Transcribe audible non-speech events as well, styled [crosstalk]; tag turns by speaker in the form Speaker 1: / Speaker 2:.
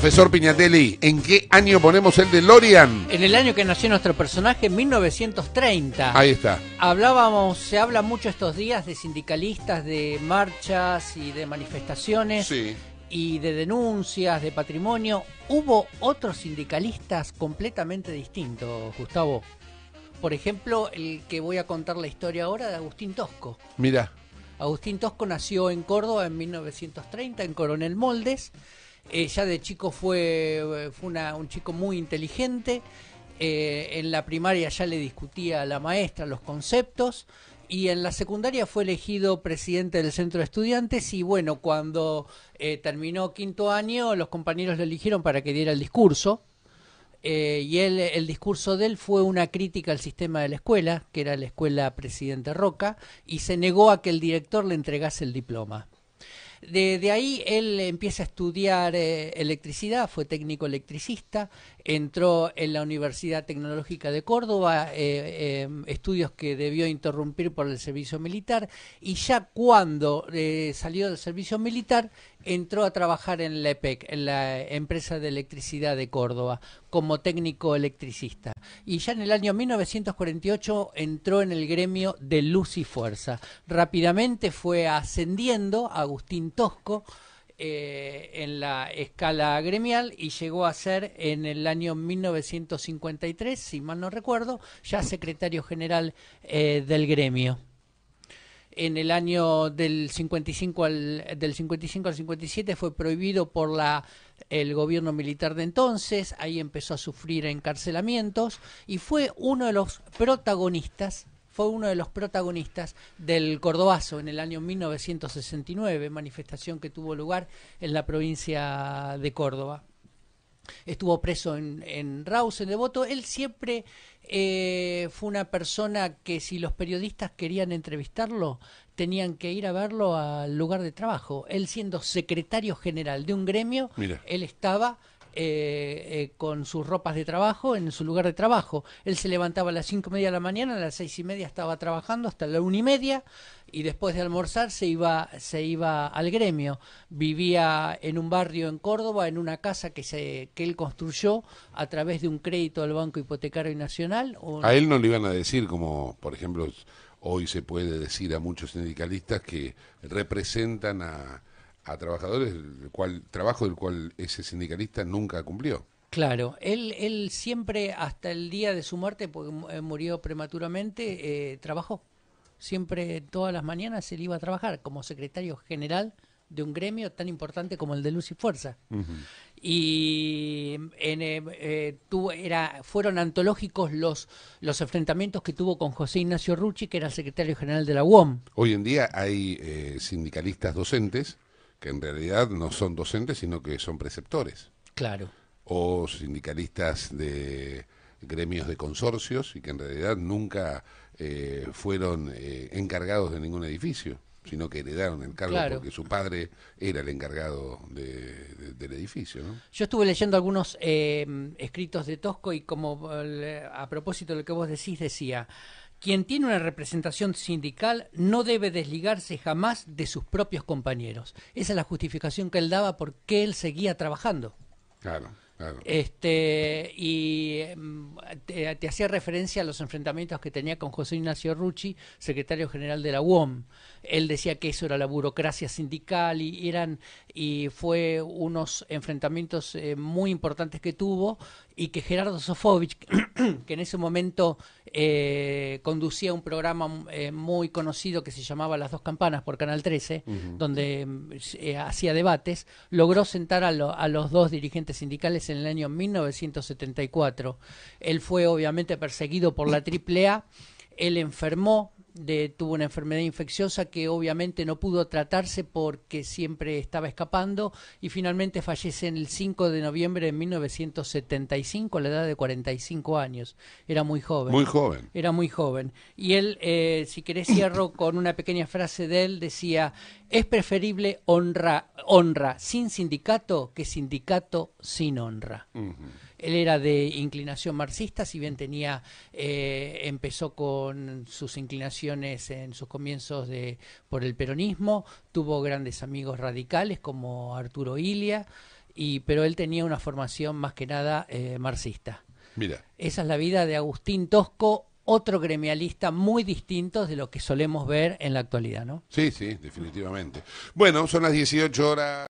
Speaker 1: Profesor Piñatelli, ¿en qué año ponemos el de Lorian? En el año que nació nuestro
Speaker 2: personaje, 1930. Ahí está. Hablábamos, se habla mucho estos días de sindicalistas, de marchas y de manifestaciones. y de denuncias de patrimonio, hubo otros sindicalistas completamente distintos, Gustavo. Por ejemplo, el que voy a contar la historia ahora de Agustín Tosco. Mira. Agustín Tosco nació en Córdoba en 1930, en Coronel Moldes, eh, ya de chico eh, fue, una, un chico muy inteligente. Eh, en la primaria ya le discutía a la maestra los conceptos y en la secundaria fue elegido presidente del centro de estudiantes y bueno, cuando terminó quinto año los compañeros lo eligieron para que diera el discurso y el discurso de él fue una crítica al sistema de la escuela, que era la escuela Presidente Roca, y se negó a que el director le entregase el diploma. De, ahí él empieza a estudiar eh, electricidad, fue técnico electricista, entró en la Universidad Tecnológica de Córdoba, eh, eh, estudios que debió interrumpir por el servicio militar, y ya cuando salió del servicio militar, entró a trabajar en la EPEC, en la empresa de electricidad de Córdoba, como técnico electricista. Y ya en el año 1948 entró en el gremio de Luz y Fuerza. Rápidamente fue ascendiendo Agustín Tosco eh, en la escala gremial y llegó a ser en el año 1953, si mal no recuerdo, ya secretario general eh, del gremio en el año del 55 al del 55 al 57 fue prohibido por la el gobierno militar de entonces, ahí empezó a sufrir encarcelamientos y fue uno de los protagonistas fue uno de los protagonistas del Cordobazo en el año 1969, manifestación que tuvo lugar en la provincia de Córdoba. Estuvo preso en, en Raus, en Devoto. Él siempre eh, fue una persona que si los periodistas querían entrevistarlo, tenían que ir a verlo al lugar de trabajo. Él siendo secretario general de un gremio, él estaba eh, eh, con sus ropas de trabajo en su lugar de trabajo. Él se levantaba a las cinco y media de la mañana, a las seis y media estaba trabajando hasta la una y media y después de almorzar se iba, se iba al gremio. Vivía en un barrio en Córdoba, en una casa que, se, que él construyó a través de un crédito al Banco Hipotecario Nacional. o A él
Speaker 1: no le iban a decir, como por ejemplo hoy se puede decir a muchos sindicalistas que representan a a trabajadores el cual, trabajo del cual ese sindicalista nunca cumplió. Claro,
Speaker 2: él, él siempre, hasta el día de su muerte, porque eh, murió prematuramente, eh, trabajó. Siempre, todas las mañanas, él iba a trabajar como secretario general de un gremio tan importante como el de Luz y Fuerza. Y eh, era, fueron antológicos los, los enfrentamientos que tuvo con José Ignacio Rucci, que era el secretario general de la UOM.
Speaker 1: Hoy en día hay sindicalistas docentes que en realidad no son docentes, sino que son preceptores. Claro. O sindicalistas de gremios de consorcios y que en realidad nunca eh, fueron eh, encargados de ningún edificio, sino que heredaron el cargo porque su padre era el encargado del edificio.
Speaker 2: Yo estuve leyendo algunos eh, escritos de Tosco y como a propósito de lo que vos decís decía, quien tiene una representación sindical no debe desligarse jamás de sus propios compañeros. Esa es la justificación que él daba por qué él seguía trabajando. Claro. Claro. Este, y em, te, hacía referencia a los enfrentamientos que tenía con José Ignacio Rucci, secretario general de la UOM. Él decía que eso era la burocracia sindical y eran y fue unos enfrentamientos eh, muy importantes que tuvo y que Gerardo Sofovich, [clears throat] que en ese momento eh, conducía un programa eh, muy conocido que se llamaba Las dos campanas por Canal 13, donde eh, hacía debates, logró sentar a, a, los dos dirigentes sindicales en el año 1974. Él fue obviamente perseguido por la AAA, él enfermó, tuvo una enfermedad infecciosa que obviamente no pudo tratarse porque siempre estaba escapando y finalmente fallece en el 5 de noviembre de 1975 a la edad de 45 años. Era muy joven. Muy joven. Era muy joven. Y él, eh, si querés, cierro [coughs] con una pequeña frase de él, decía, es preferible honra, honra sin sindicato que sindicato sin honra. Él era de inclinación marxista, si bien tenía, eh, empezó con sus inclinaciones en sus comienzos de, por el peronismo, tuvo grandes amigos radicales como Arturo Ilia, y, pero él tenía una formación más que nada eh, marxista. Mira. Esa es la vida de Agustín Tosco, otro gremialista muy distinto de lo que solemos ver en la actualidad, ¿no?
Speaker 1: Sí, sí, definitivamente. Bueno, son las 18 horas.